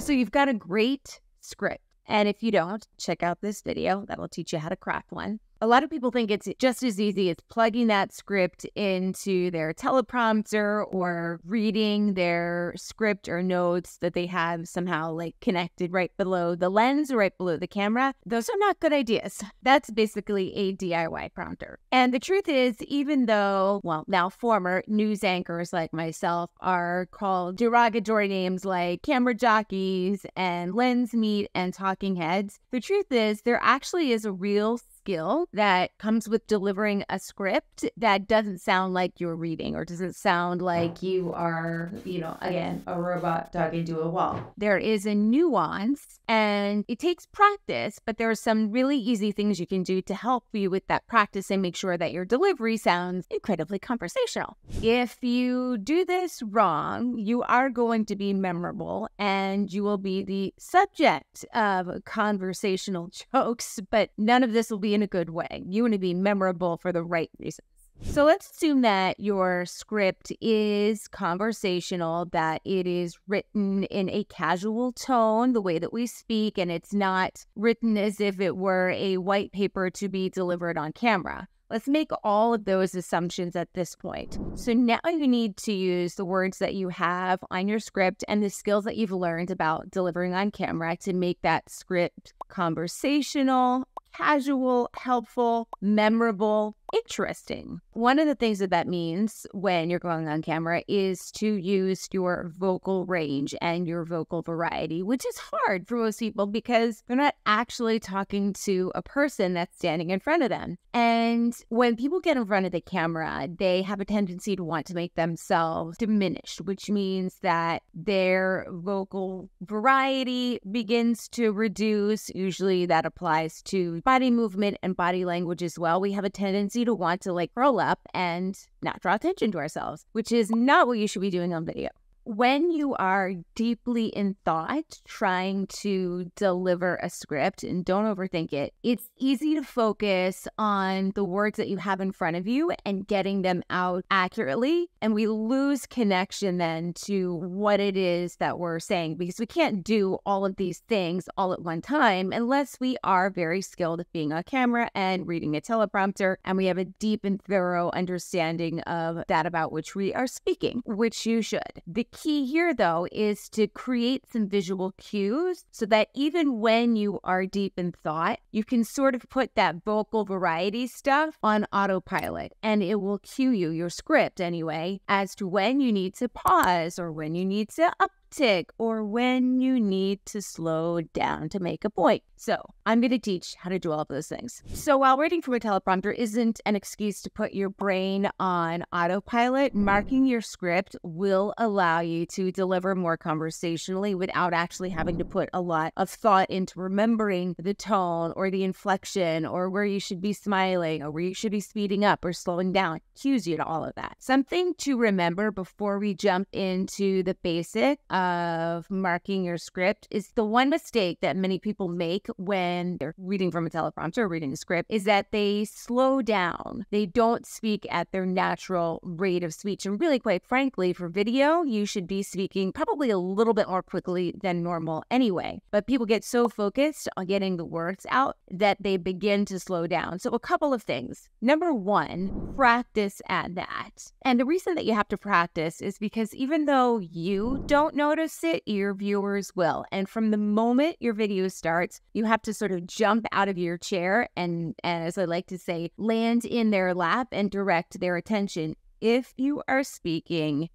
So you've got a great script. And if you don't, check out this video. That'll teach you how to craft one a lot of people think it's just as easy as plugging that script into their teleprompter or reading their script or notes that they have somehow like connected right below the lens or right below the camera. Those are not good ideas. That's basically a DIY prompter. And the truth is, even though, well, now former news anchors like myself are called derogatory names like camera jockeys and lens meat and talking heads, the truth is, there actually is a real skill that comes with delivering a script that doesn't sound like you're reading or doesn't sound like you are, you know, again, a robot dug into a wall. There is a nuance and it takes practice, but there are some really easy things you can do to help you with that practice and make sure that your delivery sounds incredibly conversational. If you do this wrong, you are going to be memorable and you will be the subject of conversational jokes, but none of this will be in a good way. You want to be memorable for the right reasons. So let's assume that your script is conversational, that it is written in a casual tone, the way that we speak, and it's not written as if it were a white paper to be delivered on camera. Let's make all of those assumptions at this point. So now you need to use the words that you have on your script and the skills that you've learned about delivering on camera to make that script conversational casual, helpful, memorable, interesting. One of the things that that means when you're going on camera is to use your vocal range and your vocal variety, which is hard for most people because they're not actually talking to a person that's standing in front of them. And when people get in front of the camera, they have a tendency to want to make themselves diminished, which means that their vocal variety begins to reduce. Usually that applies to body movement and body language as well. We have a tendency easy to want to like roll up and not draw attention to ourselves, which is not what you should be doing on video when you are deeply in thought trying to deliver a script and don't overthink it, it's easy to focus on the words that you have in front of you and getting them out accurately. And we lose connection then to what it is that we're saying because we can't do all of these things all at one time unless we are very skilled at being on camera and reading a teleprompter and we have a deep and thorough understanding of that about which we are speaking, which you should. The key here, though, is to create some visual cues so that even when you are deep in thought, you can sort of put that vocal variety stuff on autopilot and it will cue you, your script anyway, as to when you need to pause or when you need to up hectic or when you need to slow down to make a point. So, I'm going to teach how to do all of those things. So, while reading for a teleprompter isn't an excuse to put your brain on autopilot, marking your script will allow you to deliver more conversationally without actually having to put a lot of thought into remembering the tone or the inflection or where you should be smiling or where you should be speeding up or slowing down. Cues you to all of that. Something to remember before we jump into the basic of marking your script is the one mistake that many people make when they're reading from a teleprompter or reading a script is that they slow down. They don't speak at their natural rate of speech. And really, quite frankly, for video, you should be speaking probably a little bit more quickly than normal anyway. But people get so focused on getting the words out that they begin to slow down. So, a couple of things. Number one, practice at that. And the reason that you have to practice is because even though you don't know notice it, your viewers will. And from the moment your video starts, you have to sort of jump out of your chair and, and as I like to say, land in their lap and direct their attention. If you are speaking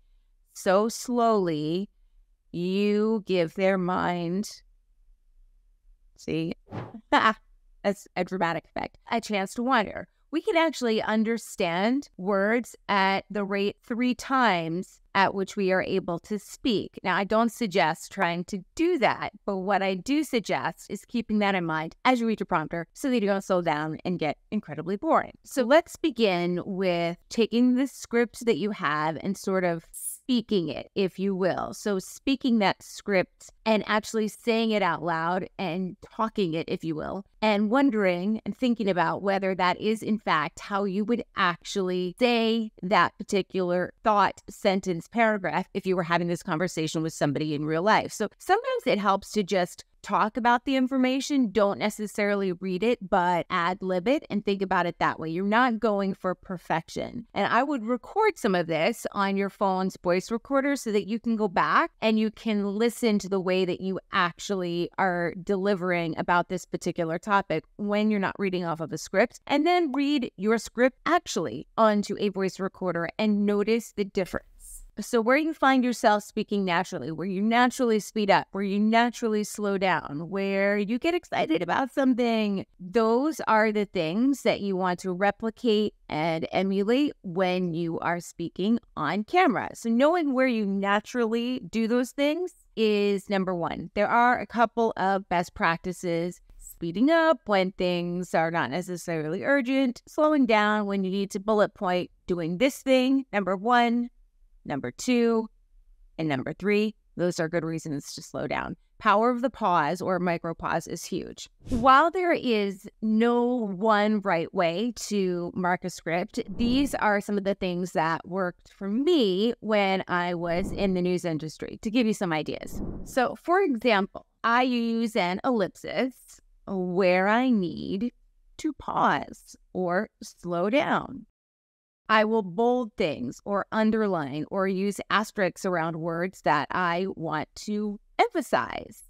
so slowly, you give their mind, see, that's a dramatic effect, a chance to wander we can actually understand words at the rate three times at which we are able to speak. Now, I don't suggest trying to do that, but what I do suggest is keeping that in mind as you read your prompter so that you don't slow down and get incredibly boring. So let's begin with taking the script that you have and sort of speaking it, if you will. So, speaking that script and actually saying it out loud and talking it, if you will, and wondering and thinking about whether that is, in fact, how you would actually say that particular thought, sentence, paragraph if you were having this conversation with somebody in real life. So, sometimes it helps to just talk about the information, don't necessarily read it, but ad lib it and think about it that way. You're not going for perfection. And I would record some of this on your phone's voice recorder so that you can go back and you can listen to the way that you actually are delivering about this particular topic when you're not reading off of a script. And then read your script actually onto a voice recorder and notice the difference. So, where you find yourself speaking naturally, where you naturally speed up, where you naturally slow down, where you get excited about something, those are the things that you want to replicate and emulate when you are speaking on camera. So, knowing where you naturally do those things is number one. There are a couple of best practices speeding up when things are not necessarily urgent, slowing down when you need to bullet point doing this thing, number one number two, and number three. Those are good reasons to slow down. Power of the pause or micro pause is huge. While there is no one right way to mark a script, these are some of the things that worked for me when I was in the news industry to give you some ideas. So, for example, I use an ellipsis where I need to pause or slow down. I will bold things or underline or use asterisks around words that I want to emphasize.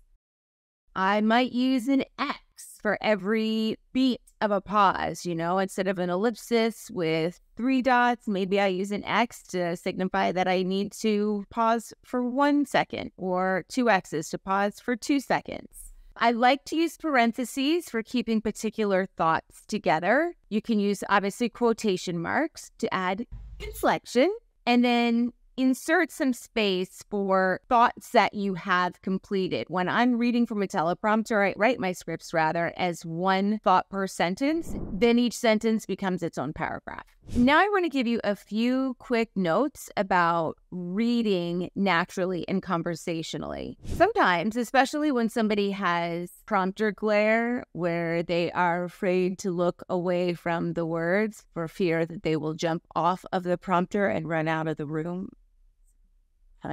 I might use an X for every beat of a pause, you know, instead of an ellipsis with three dots, maybe I use an X to signify that I need to pause for one second or two X's to pause for two seconds. I like to use parentheses for keeping particular thoughts together. You can use obviously quotation marks to add inflection and then insert some space for thoughts that you have completed. When I'm reading from a teleprompter, I write my scripts rather as one thought per sentence, then each sentence becomes its own paragraph. Now, I want to give you a few quick notes about reading naturally and conversationally. Sometimes, especially when somebody has prompter glare where they are afraid to look away from the words for fear that they will jump off of the prompter and run out of the room,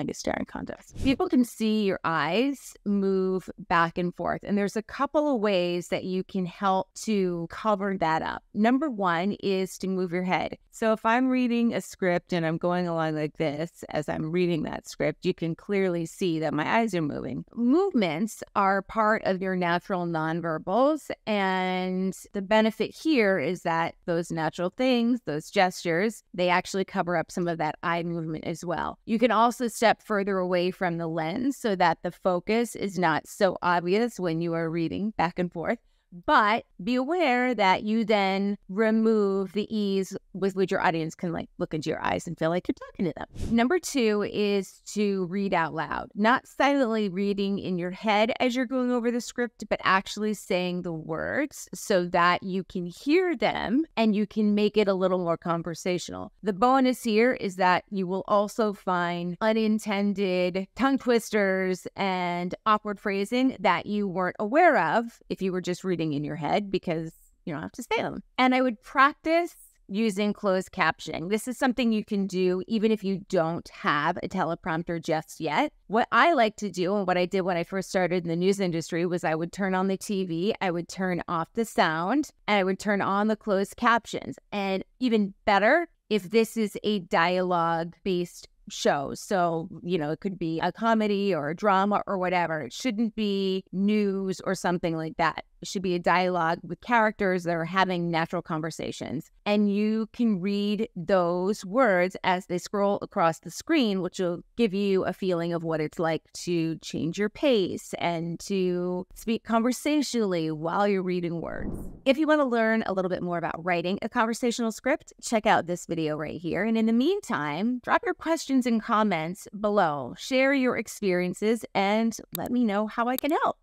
of do staring contest. People can see your eyes move back and forth. And there's a couple of ways that you can help to cover that up. Number one is to move your head. So if I'm reading a script and I'm going along like this as I'm reading that script, you can clearly see that my eyes are moving. Movements are part of your natural nonverbals. And the benefit here is that those natural things, those gestures, they actually cover up some of that eye movement as well. You can also step further away from the lens so that the focus is not so obvious when you are reading back and forth. But be aware that you then remove the ease with which your audience can like look into your eyes and feel like you're talking to them. Number two is to read out loud, not silently reading in your head as you're going over the script, but actually saying the words so that you can hear them and you can make it a little more conversational. The bonus here is that you will also find unintended tongue twisters and awkward phrasing that you weren't aware of if you were just reading in your head because you don't have to say them. And I would practice using closed captioning. This is something you can do even if you don't have a teleprompter just yet. What I like to do and what I did when I first started in the news industry was I would turn on the TV, I would turn off the sound, and I would turn on the closed captions. And even better, if this is a dialogue based show. So, you know, it could be a comedy or a drama or whatever. It shouldn't be news or something like that should be a dialogue with characters that are having natural conversations. And you can read those words as they scroll across the screen, which will give you a feeling of what it's like to change your pace and to speak conversationally while you're reading words. If you want to learn a little bit more about writing a conversational script, check out this video right here. And in the meantime, drop your questions and comments below, share your experiences, and let me know how I can help.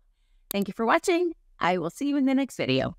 Thank you for watching I will see you in the next video.